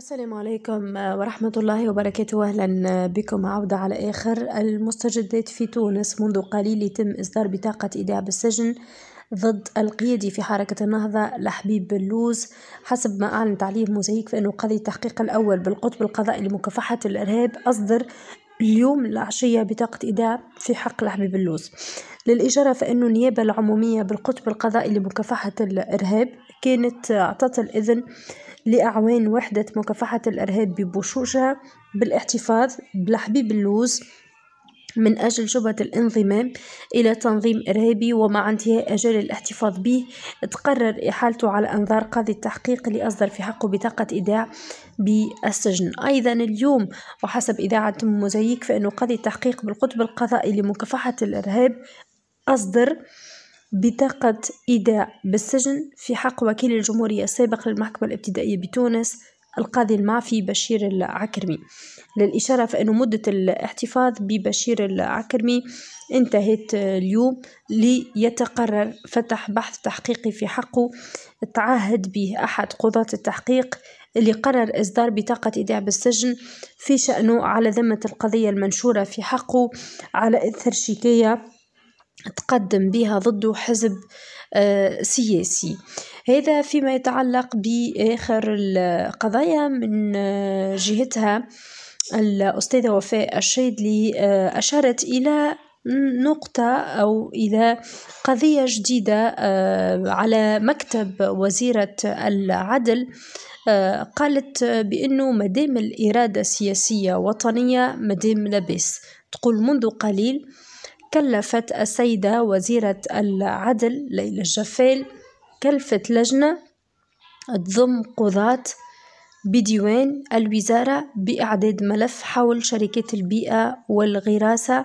السلام عليكم آه، ورحمة الله وبركاته أهلا آه، بكم عودة على آخر المستجدات في تونس منذ قليل يتم إصدار بطاقة إيداع بالسجن ضد القيادي في حركة النهضة لحبيب بلوز حسب ما أعلنت عليه موزايك فإنه قضي التحقيق الأول بالقطب القضائي لمكافحة الإرهاب أصدر اليوم العشية بطاقة في حق لحبيب اللوز للإشارة فإنه النيابة العمومية بالقطب القضائي لمكافحة الإرهاب كانت أعطت الإذن لأعوان وحدة مكافحة الإرهاب ببشوشها بالاحتفاظ بلحبيب اللوز من أجل جبهة الانضمام إلى تنظيم إرهابي ومع انتهاء أجل الاحتفاظ به تقرر إحالته على أنظار قاضي التحقيق اللي أصدر في حقه بطاقة إيداع بالسجن أيضا اليوم وحسب إذاعة مزيك فإنه قاضي التحقيق بالقطب القضائي لمكافحة الإرهاب أصدر بطاقة إيداع بالسجن في حق وكيل الجمهورية السابق للمحكمة الابتدائية بتونس القاضي المعفي بشير العكرمي للإشارة فإنه مدة الاحتفاظ ببشير العكرمي انتهت اليوم ليتقرر فتح بحث تحقيقي في حقه تعهد به أحد قضاة التحقيق اللي قرر إصدار بطاقة إيداع بالسجن في شأنه على ذمة القضية المنشورة في حقه على إثر شكاية تقدم بها ضده حزب آه، سياسي هذا فيما يتعلق بآخر القضايا من آه، جهتها الأستاذة وفاء الشاذلي آه، أشارت إلى نقطة أو إلى قضية جديدة آه، على مكتب وزيرة العدل قالت بأنه مدام الإرادة سياسية وطنية مدام لبس تقول منذ قليل كلفت السيدة وزيرة العدل ليلى الجفال كلفت لجنة تضم قضاة بديوان الوزارة بإعداد ملف حول شركات البيئة والغراسة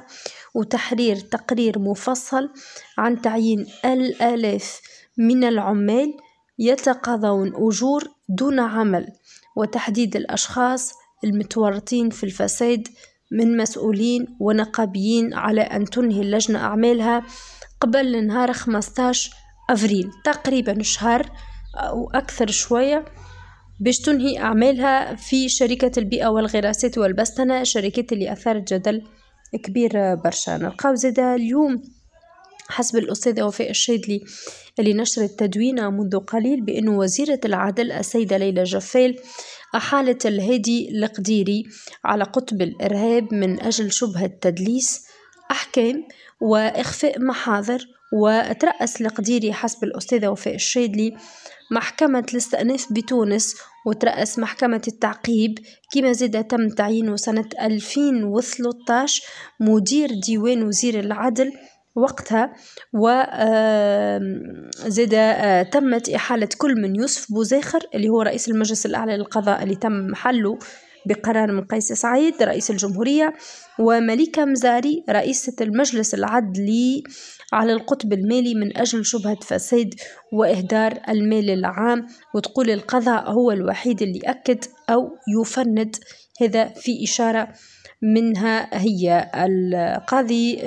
وتحرير تقرير مفصل عن تعيين الآلاف من العمال يتقاضون أجور دون عمل وتحديد الأشخاص المتورطين في الفساد من مسؤولين ونقابيين على أن تنهي اللجنة أعمالها قبل نهار 15 أفريل تقريبا شهر أو أكثر شوية باش تنهي أعمالها في شركة البيئة والغراسات والبستنة شركة اللي أثار جدل كبير برشا نلقاو زادا اليوم حسب الأستاذة وفاء الشادلي اللي نشرت تدوينة منذ قليل بأن وزيرة العدل السيدة ليلى جفال أحالت الهادي القديري على قطب الإرهاب من أجل شبهة تدليس أحكام وإخفاء محاضر وترأس القديري حسب الأستاذة وفاء الشادلي محكمة الاستئناف بتونس وترأس محكمة التعقيب كما زاد تم تعيينه سنة 2013 مدير ديوان وزير العدل وقتها وزاد آه، تمت إحالة كل من يوسف بوزاخر اللي هو رئيس المجلس الأعلى للقضاء اللي تم حله بقرار من قيس سعيد رئيس الجمهورية ومليكة مزاري رئيسة المجلس العدلي على القطب المالي من أجل شبهة فساد وإهدار المال العام وتقول القضاء هو الوحيد اللي أكد أو يفند هذا في إشارة منها هي القاضي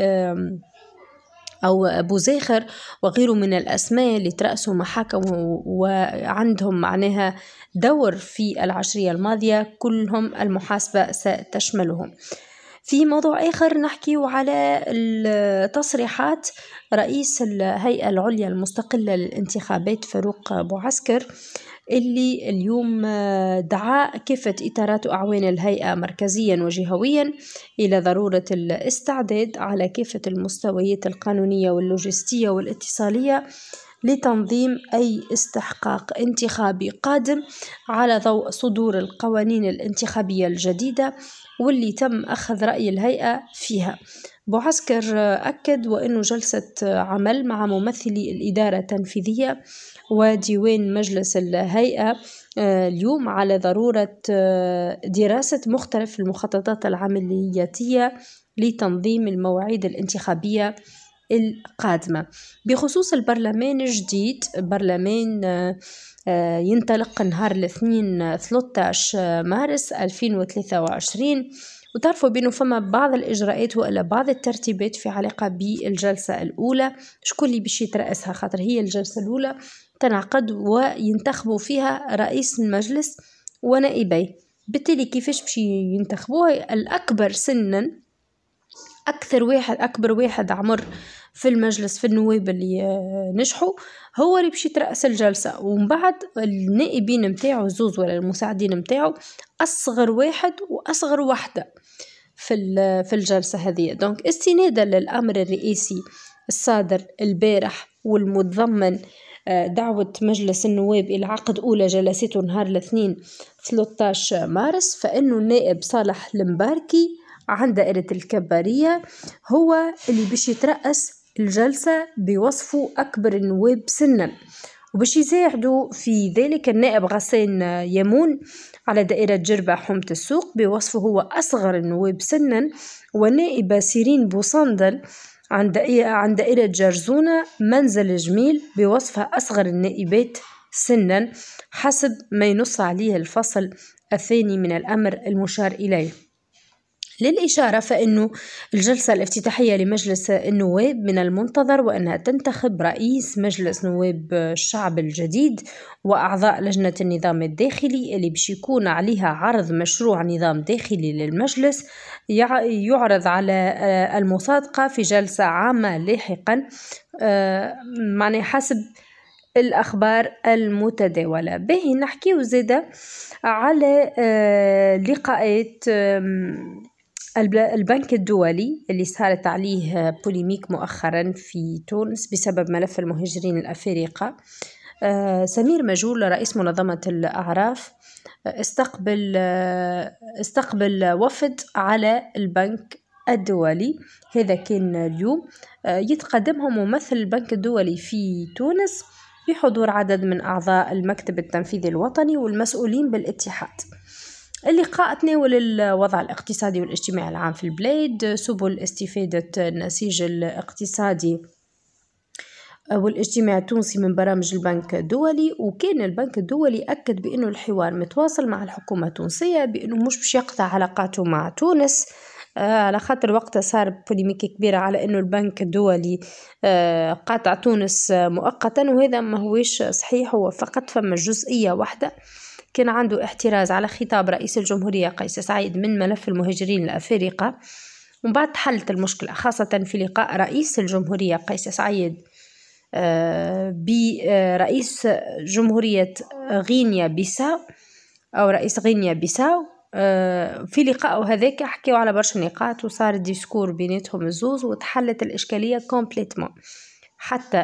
أو أبو زاخر وغيره من الأسماء اللي ترأسوا محاكم وعندهم معناها دور في العشرية الماضية كلهم المحاسبة ستشملهم في موضوع آخر نحكي على التصريحات رئيس الهيئة العليا المستقلة للانتخابات فاروق بوعسكر اللي اليوم آه، دعا كافة إطارات وأعوان الهيئة مركزيا وجهويا إلى ضرورة الاستعداد على كافة المستويات القانونية واللوجستية والاتصالية لتنظيم أي استحقاق انتخابي قادم على ضوء صدور القوانين الانتخابية الجديدة واللي تم أخذ رأي الهيئة فيها بوعسكر أكد وأنه جلسة عمل مع ممثلي الإدارة التنفيذية وديوان مجلس الهيئة آه، اليوم على ضرورة آه، دراسة مختلف المخططات العملياتية لتنظيم المواعيد الانتخابية القادمة بخصوص البرلمان الجديد برلمان آه، ينطلق نهار الاثنين 13 مارس 2023 وتعرفوا بأنه فما بعض الإجراءات وإلا بعض الترتيبات في علاقة بالجلسة الأولى شكون اللي باش يترأسها خاطر هي الجلسة الأولى تنعقد وينتخبوا فيها رئيس المجلس ونائبيه بالتالي كيفاش باش ينتخبوها الأكبر سنا أكثر واحد أكبر واحد عمر في المجلس في النواب اللي آه، نجحوا هو اللي باش يترأس الجلسة ومن بعد النائبين نتاعو زوز ولا المساعدين نتاعو أصغر واحد وأصغر وحدة في آه، في الجلسة هذه دونك استنادا للأمر الرئيسي الصادر البارح والمتضمن آه، دعوة مجلس النواب إلى عقد أولى جلسته نهار الاثنين 13 مارس فإنه النائب صالح المباركي عن دائرة الكبارية هو اللي باش يترأس الجلسة بوصفه أكبر النواب سنا وباش يساعدوا في ذلك النائب غسان يمون على دائرة جربة حومة السوق بوصفه هو أصغر النواب سنا والنائبة سيرين بوصندل عن دائرة, عن دائرة جرزونة منزل جميل بوصفها أصغر النائبات سنا حسب ما ينص عليه الفصل الثاني من الأمر المشار إليه للإشارة فإن الجلسة الافتتاحية لمجلس النواب من المنتظر وأنها تنتخب رئيس مجلس نواب الشعب الجديد وأعضاء لجنة النظام الداخلي اللي باش يكون عليها عرض مشروع نظام داخلي للمجلس يعرض على آه، المصادقة في جلسة عامة لاحقا آه، معني حسب الأخبار المتداولة به نحكي زادة على آه، لقاءات البنك الدولي اللي صارت عليه بوليميك مؤخرا في تونس بسبب ملف المهاجرين الأفارقة سمير مجول رئيس منظمة الأعراف استقبل استقبل وفد على البنك الدولي هذا كان اليوم آه، يتقدمهم ممثل البنك الدولي في تونس بحضور عدد من أعضاء المكتب التنفيذي الوطني والمسؤولين بالاتحاد اللقاء تناول الوضع الاقتصادي والاجتماعي العام في البلاد سبل استفادة النسيج الاقتصادي والاجتماع التونسي من برامج البنك الدولي وكان البنك الدولي أكد بأنه الحوار متواصل مع الحكومة التونسية بأنه مش باش يقطع علاقاته مع تونس آه، على خاطر وقتها صار بوليميك كبيرة على أنه البنك الدولي آه، قاطع تونس مؤقتا وهذا ما هوش صحيح هو فقط فما جزئية واحدة كان عنده احتراز على خطاب رئيس الجمهورية قيس سعيد من ملف المهاجرين الأفارقة ومن بعد حلت المشكلة خاصة في لقاء رئيس الجمهورية قيس سعيد آه، برئيس آه، جمهورية غينيا بيساو أو رئيس غينيا بيساو آه، في لقاء هذاك حكيو على برشا نقاط وصار ديسكور بيناتهم الزوز وتحلت الإشكالية كومبليتمون حتى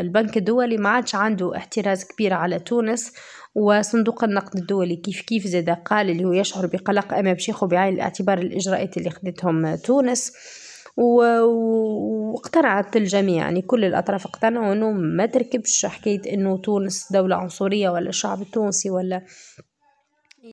البنك الدولي ما عادش عنده احتراز كبير على تونس وصندوق النقد الدولي كيف كيف زاد قال اللي هو يشعر بقلق امام شيخه بعين الاعتبار الإجراءات اللي خدتهم تونس واقتنعت الجميع يعني كل الأطراف اقتنعوا أنه ما تركبش حكاية أنه تونس دولة عنصرية ولا الشعب التونسي ولا